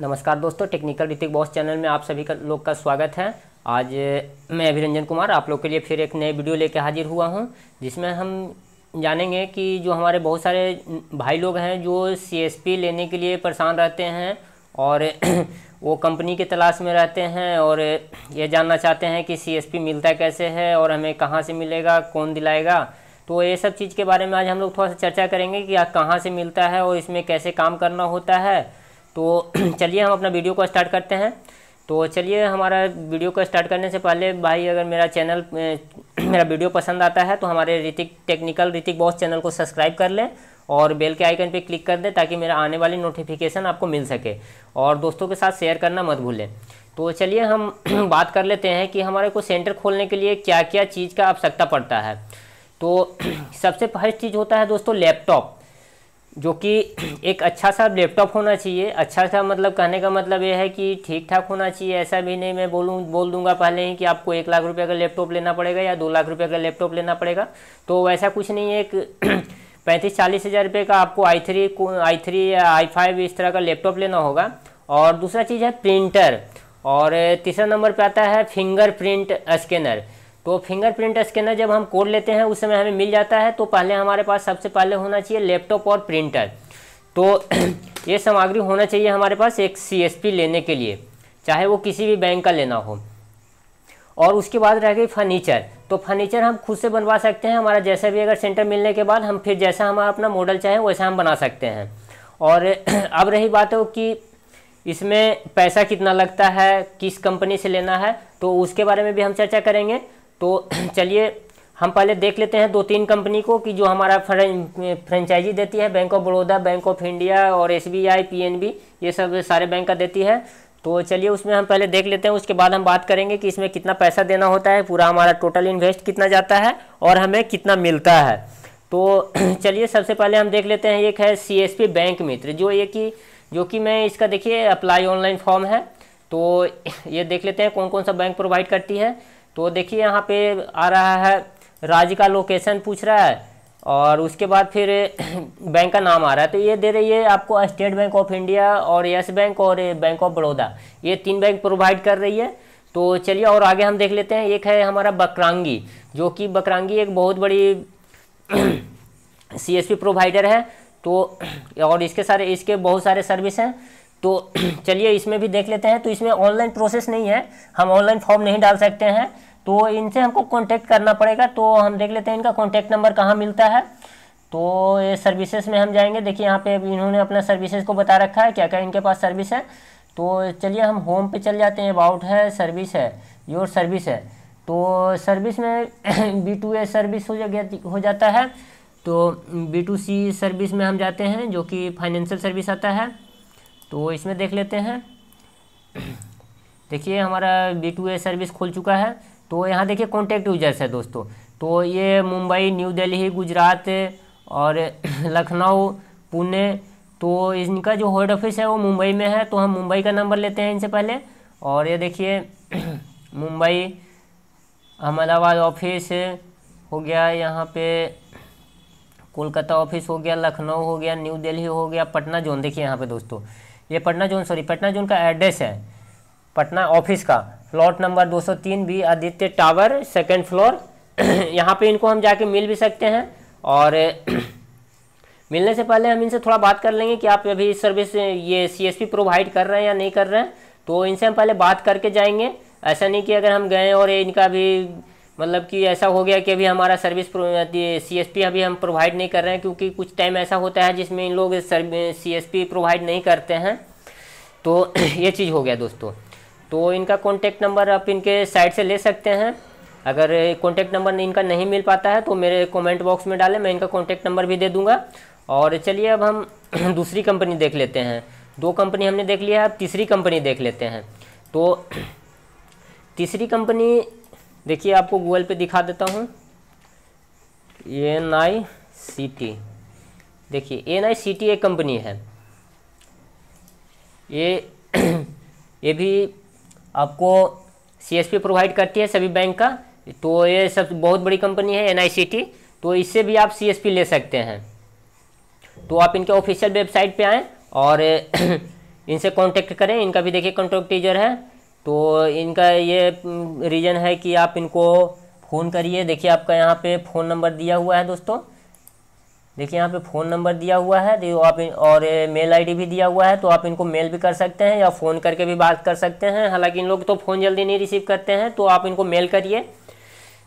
नमस्कार दोस्तों technical Hrithik boss channel में आप सभी का लोग का स्वागत है आज मैं अभिरंजन कुमार आप लोग के लिए फिर एक नए वीडियो लेकर हाजिर हुआ हूं जिसमें हम जानेंगे कि जो हमारे बहुत सारे भाई लोग हैं जो सीएसपी लेने के लिए परेशान रहते हैं और वो कंपनी की तलाश में रहते हैं और ये जानना चाहते हैं कि सी मिलता कैसे है और हमें कहाँ से मिलेगा कौन दिलाएगा तो ये सब चीज़ के बारे में आज हम लोग थोड़ा सा चर्चा करेंगे कि कहाँ से मिलता है और इसमें कैसे काम करना होता है तो चलिए हम अपना वीडियो को स्टार्ट करते हैं तो चलिए हमारा वीडियो को स्टार्ट करने से पहले भाई अगर मेरा चैनल मेरा वीडियो पसंद आता है तो हमारे Hrithik technical Hrithik boss channel को सब्सक्राइब कर लें और बेल के आइकन पर क्लिक कर दें ताकि मेरा आने वाली नोटिफिकेशन आपको मिल सके और दोस्तों के साथ शेयर करना मत भूलें तो चलिए हम बात कर लेते हैं कि हमारे को सेंटर खोलने के लिए क्या क्या चीज़ का आवश्यकता पड़ता है तो सबसे फर्स्ट चीज़ होता है दोस्तों लैपटॉप जो कि एक अच्छा सा लैपटॉप होना चाहिए अच्छा सा मतलब कहने का मतलब यह है कि ठीक ठाक होना चाहिए ऐसा भी नहीं मैं बोलूँ बोल दूंगा पहले ही कि आपको एक लाख रुपए का लैपटॉप लेना पड़ेगा या दो लाख रुपए का लैपटॉप लेना पड़ेगा तो वैसा कुछ नहीं है एक पैंतीस चालीस हज़ार रुपये का आपको आई थ्री आई थ्री या आई फाइव इस तरह का लैपटॉप लेना होगा और दूसरा चीज़ है प्रिंटर और तीसरा नंबर पर आता है फिंगर प्रिंट स्कैनर तो फिंगरप्रिंट स्कैनर जब हम कोड लेते हैं उस समय हमें मिल जाता है तो पहले हमारे पास सबसे पहले होना चाहिए लैपटॉप और प्रिंटर तो ये सामग्री होना चाहिए हमारे पास एक सी लेने के लिए चाहे वो किसी भी बैंक का लेना हो और उसके बाद रह गई फर्नीचर तो फर्नीचर हम खुद से बनवा सकते हैं हमारा जैसा भी अगर सेंटर मिलने के बाद हम फिर जैसा हमारा अपना मॉडल चाहे वैसा हम बना सकते हैं और अब रही बात हो कि इसमें पैसा कितना लगता है किस कंपनी से लेना है तो उसके बारे में भी हम चर्चा करेंगे तो चलिए हम पहले देख लेते हैं दो तीन कंपनी को कि जो हमारा फ्रेंचाइजी देती है bank of Baroda bank of India और S B I P N B ये सब सारे बैंक का देती है तो चलिए उसमें हम पहले देख लेते हैं उसके बाद हम बात करेंगे कि इसमें कितना पैसा देना होता है पूरा हमारा टोटल इन्वेस्ट कितना जाता है और हमें कितना मिलता है तो चलिए सबसे पहले हम देख लेते हैं एक है सी एस पी बैंक मित्र जो ये कि जो कि मैं इसका देखिए अप्लाई ऑनलाइन फॉर्म है तो ये देख लेते हैं कौन कौन सा बैंक प्रोवाइड करती है तो देखिए यहाँ पे आ रहा है राज्य का लोकेशन पूछ रहा है और उसके बाद फिर बैंक का नाम आ रहा है तो ये दे रही है आपको स्टेट बैंक ऑफ इंडिया और यस बैंक और बैंक ऑफ बड़ौदा ये तीन बैंक प्रोवाइड कर रही है तो चलिए और आगे हम देख लेते हैं एक है हमारा बकरांगी जो कि बकरांगी एक बहुत बड़ी सी एस पी प्रोवाइडर है तो और इसके सारे इसके बहुत सारे सर्विस हैं तो चलिए इसमें भी देख लेते हैं तो इसमें ऑनलाइन प्रोसेस नहीं है हम ऑनलाइन फॉर्म नहीं डाल सकते हैं तो इनसे हमको कॉन्टैक्ट करना पड़ेगा तो हम देख लेते हैं इनका कॉन्टैक्ट नंबर कहाँ मिलता है तो ये सर्विसेज में हम जाएंगे देखिए यहाँ पे इन्होंने अपना सर्विसेज को बता रखा है क्या क्या इनके पास सर्विस है तो चलिए हम होम पे चल जाते हैं अबाउट है सर्विस है योर सर्विस है तो सर्विस में बी टू ए सर्विस हो जा हो जाता है तो बी टू सी सर्विस में हम जाते हैं जो कि फाइनेंशियल सर्विस आता है तो इसमें देख लेते हैं देखिए हमारा बी टू ए सर्विस खुल चुका है तो यहाँ देखिए कॉन्टैक्ट यूजर्स है दोस्तों तो ये मुंबई न्यू दिल्ली गुजरात और लखनऊ पुणे तो इनका जो हेड ऑफिस है वो मुंबई में है तो हम मुंबई का नंबर लेते हैं इनसे पहले और ये देखिए मुंबई अहमदाबाद ऑफिस हो गया यहाँ पे कोलकाता ऑफिस हो गया लखनऊ हो गया न्यू दिल्ली हो गया पटना जोन देखिए यहाँ पे दोस्तों ये Patna zone sorry Patna zone का एड्रेस है पटना ऑफिस का plot number 203 B Aditya tower second floor यहाँ पे इनको हम जाके मिल भी सकते हैं और मिलने से पहले हम इनसे थोड़ा बात कर लेंगे कि आप अभी सर्विस ये सी प्रोवाइड कर रहे हैं या नहीं कर रहे हैं तो इनसे हम पहले बात करके जाएंगे ऐसा नहीं कि अगर हम गए और इनका भी मतलब कि ऐसा हो गया कि अभी हमारा सर्विस सी एस पी अभी हम प्रोवाइड नहीं कर रहे हैं क्योंकि कुछ टाइम ऐसा होता है जिसमें इन लोग सी एस पी प्रोवाइड नहीं करते हैं तो ये चीज़ हो गया दोस्तों तो इनका कॉन्टैक्ट नंबर आप इनके साइट से ले सकते हैं अगर कॉन्टैक्ट नंबर इनका नहीं मिल पाता है तो मेरे कॉमेंट बॉक्स में डालें मैं इनका कॉन्टैक्ट नंबर भी दे दूँगा और चलिए अब हम दूसरी कंपनी देख लेते हैं दो कंपनी हमने देख लिया है अब तीसरी कंपनी देख लेते हैं तो तीसरी कंपनी देखिए आपको गूगल पे दिखा देता हूँ एन आई सी टी देखिए एन आई सी टी एक कंपनी है ये ये भी आपको सी एस पी प्रोवाइड करती है सभी बैंक का तो ये सब बहुत बड़ी कंपनी है एन आई सी टी तो इससे भी आप सी एस पी ले सकते हैं तो आप इनके ऑफिशियल वेबसाइट पे आएँ और इनसे कांटेक्ट करें इनका भी देखिए कॉन्ट्रैक्ट टीजर है तो इनका ये रीज़न हम्म, है कि आप इनको फ़ोन करिए देखिए आपका यहाँ पे फ़ोन नंबर दिया हुआ है दोस्तों देखिए यहाँ पे फ़ोन नंबर दिया हुआ है तो आप और मेल आईडी भी दिया हुआ है तो आप इनको मेल भी कर सकते हैं या फ़ोन करके भी बात कर सकते हैं हालांकि इन लोग तो फ़ोन जल्दी नहीं रिसीव करते हैं तो आप इनको मेल करिए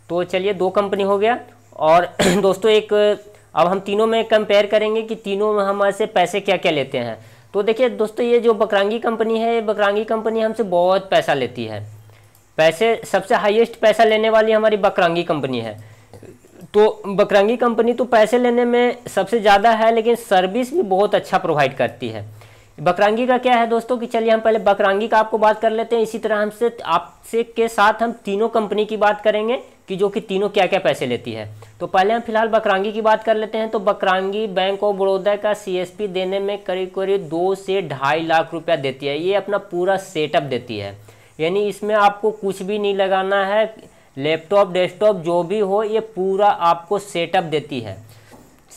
तो चलिए दो कंपनी हो गया और दोस्तों एक अब हम तीनों में कंपेयर करेंगे कि तीनों में हम ऐसे पैसे क्या क्या लेते हैं तो देखिए दोस्तों ये जो बकरांगी कंपनी है ये बकरांगी कंपनी हमसे बहुत पैसा लेती है पैसे सबसे हाईएस्ट पैसा लेने वाली हमारी बकरांगी कंपनी है तो बकरांगी कंपनी तो पैसे लेने में सबसे ज़्यादा है लेकिन सर्विस भी बहुत अच्छा प्रोवाइड करती है बकरांगी का क्या है दोस्तों कि चलिए हम पहले बकरांगी का आपको बात कर लेते हैं इसी तरह हमसे आपसे के साथ हम तीनों कंपनी की बात करेंगे कि जो कि तीनों क्या क्या पैसे लेती है तो पहले हम फिलहाल बकरांगी की बात कर लेते हैं तो बकरांगी बैंक ऑफ बड़ौदा का सीएसपी देने में करीब करीब दो से ढाई लाख रुपया देती है ये अपना पूरा सेटअप देती है यानी इसमें आपको कुछ भी नहीं लगाना है लैपटॉप डेस्कटॉप जो भी हो ये पूरा आपको सेटअप देती है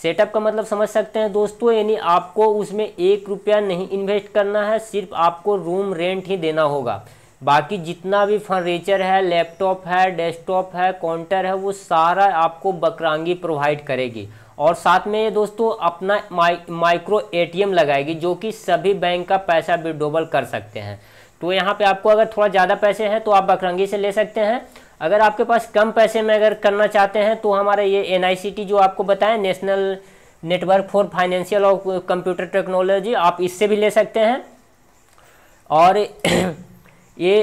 सेटअप का मतलब समझ सकते हैं दोस्तों यानी आपको उसमें एक रुपया नहीं इन्वेस्ट करना है सिर्फ आपको रूम रेंट ही देना होगा बाकी जितना भी फर्नीचर है लैपटॉप है डेस्कटॉप है काउंटर है वो सारा आपको बकरांगी प्रोवाइड करेगी और साथ में ये दोस्तों अपना माइ माइक्रो एटीएम लगाएगी जो कि सभी बैंक का पैसा विड्रोबल कर सकते हैं तो यहाँ पे आपको अगर थोड़ा ज़्यादा पैसे हैं तो आप बकरंगी से ले सकते हैं अगर आपके पास कम पैसे में अगर करना चाहते हैं तो हमारा ये एन जो आपको बताएं नेशनल नेटवर्क फॉर फाइनेंशियल और कंप्यूटर टेक्नोलॉजी आप इससे भी ले सकते हैं और ये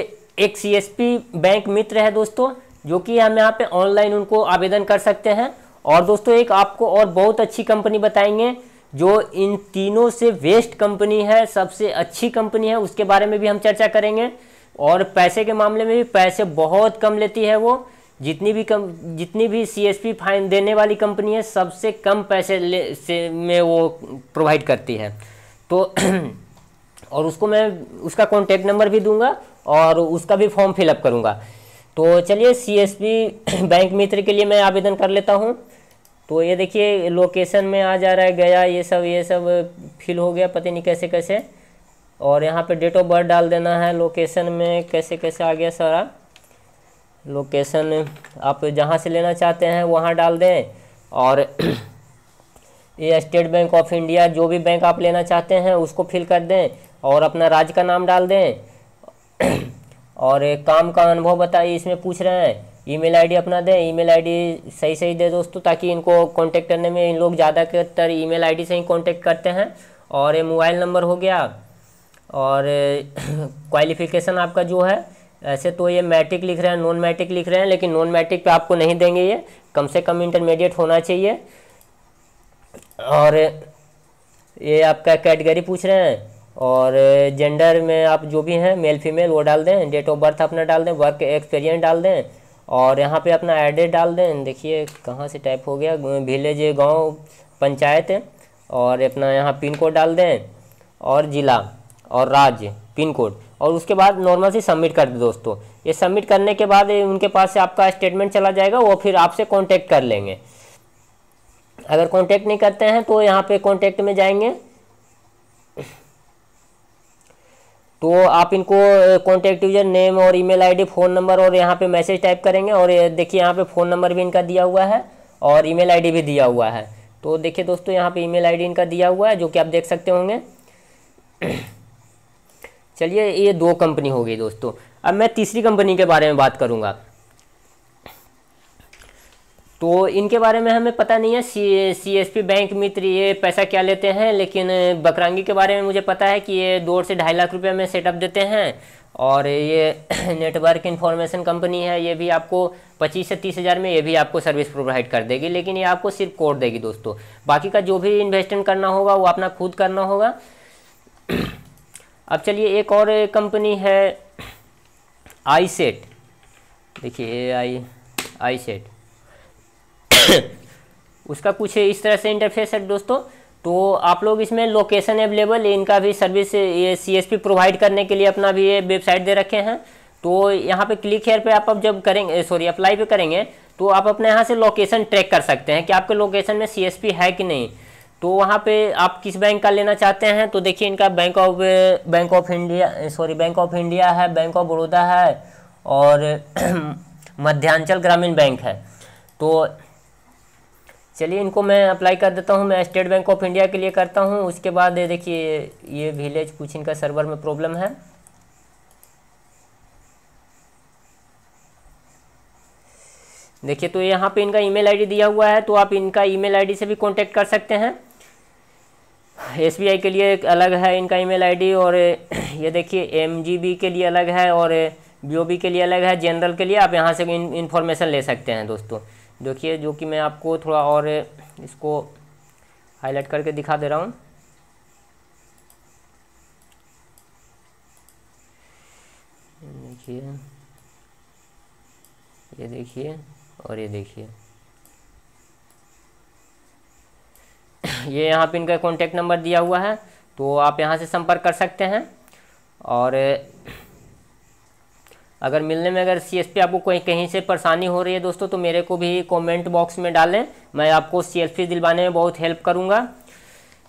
एक सी बैंक मित्र है दोस्तों जो कि हम यहाँ पे ऑनलाइन उनको आवेदन कर सकते हैं और दोस्तों एक आपको और बहुत अच्छी कंपनी बताएंगे जो इन तीनों से वेस्ट कंपनी है सबसे अच्छी कंपनी है उसके बारे में भी हम चर्चा करेंगे और पैसे के मामले में भी पैसे बहुत कम लेती है वो जितनी भी कम जितनी भी पी फाइन देने वाली कंपनी है सबसे कम पैसे ले से में वो प्रोवाइड करती है तो और उसको मैं उसका कॉन्टैक्ट नंबर भी दूंगा और उसका भी फॉर्म फिलअप करूंगा तो चलिए पी बैंक मित्र के लिए मैं आवेदन कर लेता हूं तो ये देखिए लोकेशन में आ जा रहा है गया ये सब ये सब फिल हो गया पता नहीं कैसे कैसे और यहाँ पे डेट ऑफ बर्थ डाल देना है लोकेशन में कैसे कैसे आ गया सारा लोकेशन आप जहाँ से लेना चाहते हैं वहाँ डाल दें और ये स्टेट बैंक ऑफ इंडिया जो भी बैंक आप लेना चाहते हैं उसको फिल कर दें और अपना राज्य का नाम डाल दें और एक काम का अनुभव बताइए इसमें पूछ रहे हैं ईमेल आईडी अपना दें ईमेल आईडी सही सही दे दोस्तों ताकि इनको कांटेक्ट करने में इन लोग ज़्यादातर ईमेल आईडी से ही कॉन्टेक्ट करते हैं और ये मोबाइल नंबर हो गया और क्वालिफिकेशन आपका जो है ऐसे तो ये मैट्रिक लिख रहे हैं नॉन मैट्रिक लिख रहे हैं लेकिन नॉन मैट्रिक पे आपको नहीं देंगे ये कम से कम इंटरमीडिएट होना चाहिए और ये आपका कैटेगरी पूछ रहे हैं और जेंडर में आप जो भी हैं मेल फीमेल वो डाल दें डेट ऑफ बर्थ अपना डाल दें वर्क एक्सपीरियंस डाल दें और यहाँ पे अपना एड्रेस डाल दें देखिए कहाँ से टाइप हो गया विलेज गांव पंचायत और अपना यहाँ पिन कोड डाल दें और ज़िला और राज्य पिन कोड और उसके बाद नॉर्मल से सबमिट कर दे दोस्तों ये सबमिट करने के बाद उनके पास से आपका स्टेटमेंट चला जाएगा वो फिर आपसे कॉन्टैक्ट कर लेंगे अगर कॉन्टैक्ट नहीं करते हैं तो यहाँ पे कॉन्टैक्ट में जाएंगे तो आप इनको कॉन्टैक्ट यूजर नेम और ईमेल आईडी फ़ोन नंबर और यहाँ पे मैसेज टाइप करेंगे और देखिए यहाँ पे फ़ोन नंबर भी इनका दिया हुआ है और ईमेल आईडी भी दिया हुआ है तो देखिए दोस्तों यहाँ पे ईमेल आईडी इनका दिया हुआ है जो कि आप देख सकते होंगे चलिए ये दो कंपनी हो गई दोस्तों अब मैं तीसरी कंपनी के बारे में बात करूँगा तो इनके बारे में हमें पता नहीं है C C S P bank मित्र ये पैसा क्या लेते हैं लेकिन बकरांगी के बारे में मुझे पता है कि ये दो से ढाई लाख रुपए में सेटअप देते हैं और ये नेटवर्क इन्फॉर्मेशन कंपनी है ये भी आपको पच्चीस से तीस हज़ार में ये भी आपको सर्विस प्रोवाइड कर देगी लेकिन ये आपको सिर्फ कोड देगी दोस्तों बाकी का जो भी इन्वेस्टमेंट करना होगा वो अपना खुद करना होगा अब चलिए एक और कंपनी है आई सेट देखिए ए आई आई सेट उसका कुछ इस तरह से इंटरफेस है दोस्तों तो आप लोग इसमें लोकेशन अवेलेबल इनका भी सर्विस ये पी प्रोवाइड करने के लिए अपना भी ये वेबसाइट दे रखे हैं तो यहाँ पे क्लिक हेयर पे आप अब जब करेंगे सॉरी अप्लाई पे करेंगे तो आप अपने यहाँ से लोकेशन ट्रैक कर सकते हैं कि आपके लोकेशन में पी है कि नहीं तो वहाँ पे आप किस बैंक का लेना चाहते हैं तो देखिए इनका bank of bank of India sorry bank of India है बैंक ऑफ बड़ौदा है और मध्यांचल ग्रामीण बैंक है तो चलिए इनको मैं अप्लाई कर देता हूँ मैं स्टेट बैंक ऑफ इंडिया के लिए करता हूँ उसके बाद देखिए ये विलेज कुछ इनका सर्वर में प्रॉब्लम है देखिए तो यहाँ पे इनका ईमेल आईडी दिया हुआ है तो आप इनका ईमेल आईडी से भी कांटेक्ट कर सकते हैं एसबीआई के लिए अलग है इनका ईमेल आईडी और ये देखिए एमजीबी के लिए अलग है और बीओबी के लिए अलग है जनरल के लिए आप यहाँ से इन इन्फॉर्मेशन ले सकते हैं दोस्तों देखिए जो कि मैं आपको थोड़ा और इसको हाईलाइट करके दिखा दे रहा हूँ देखिए ये देखिए और ये देखिए ये यहाँ पे इनका कॉन्टैक्ट नंबर दिया हुआ है तो आप यहाँ से संपर्क कर सकते हैं और अगर मिलने में अगर सी एस पी आपको कहीं कहीं से परेशानी हो रही है दोस्तों तो मेरे को भी कमेंट बॉक्स में डालें मैं आपको सी एस पी दिलवाने में बहुत हेल्प करूँगा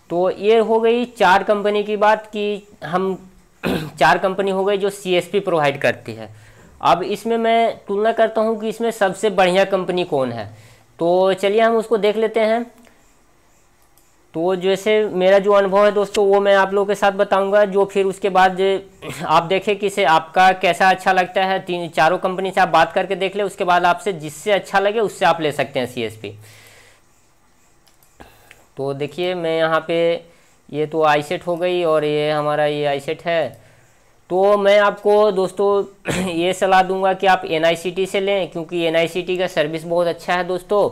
तो ये हो गई चार कंपनी की बात कि हम चार कंपनी हो गई जो सी एस पी प्रोवाइड करती है अब इसमें मैं तुलना करता हूँ कि इसमें सबसे बढ़िया कंपनी कौन है तो चलिए हम उसको देख लेते हैं तो जैसे मेरा जो अनुभव है दोस्तों वो मैं आप लोगों के साथ बताऊंगा जो फिर उसके बाद आप देखें कि से आपका कैसा अच्छा लगता है तीन चारों कंपनी से आप बात करके देख ले उसके बाद आपसे जिससे अच्छा लगे उससे आप ले सकते हैं सी तो देखिए मैं यहाँ पे ये तो आईसेट हो गई और ये हमारा ये आईसेट है तो मैं आपको दोस्तों ये सलाह दूंगा कि आप एन से लें क्योंकि एन का सर्विस बहुत अच्छा है दोस्तों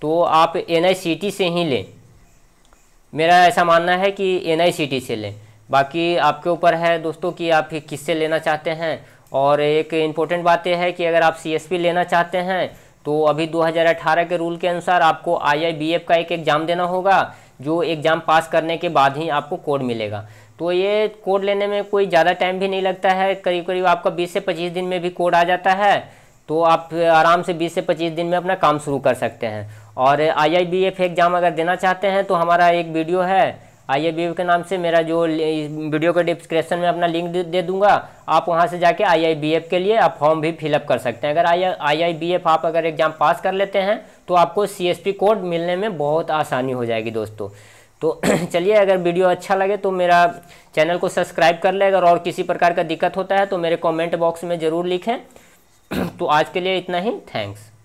तो आप एन से ही लें मेरा ऐसा मानना है कि एन से लें बाकी आपके ऊपर है दोस्तों कि आप किससे लेना चाहते हैं और एक इम्पोर्टेंट बात यह है कि अगर आप सी लेना चाहते हैं तो अभी 2018 के रूल के अनुसार आपको आई का एक एग्ज़ाम देना होगा जो एग्ज़ाम पास करने के बाद ही आपको कोड मिलेगा तो ये कोड लेने में कोई ज़्यादा टाइम भी नहीं लगता है करीब करीब आपका 20 से 25 दिन में भी कोड आ जाता है तो आप आराम से 20 से 25 दिन में अपना काम शुरू कर सकते हैं और I I B F exam अगर देना चाहते हैं तो हमारा एक वीडियो है आई आई बी एफ के नाम से मेरा जो वीडियो का डिस्क्रिप्शन में अपना लिंक दे, दूँगा दूंगा आप वहाँ से जाके आई आई बी एफ के लिए आप फॉर्म भी फिलअप कर सकते हैं अगर आई आई आई बी एफ आप अगर एग्ज़ाम पास कर लेते हैं तो आपको सी एस पी कोड मिलने में बहुत आसानी हो जाएगी दोस्तों तो चलिए अगर वीडियो अच्छा लगे तो मेरा चैनल को सब्सक्राइब कर ले अगर और किसी प्रकार का दिक्कत होता है तो मेरे कमेंट बॉक्स में ज़रूर लिखें तो आज के लिए इतना ही थैंक्स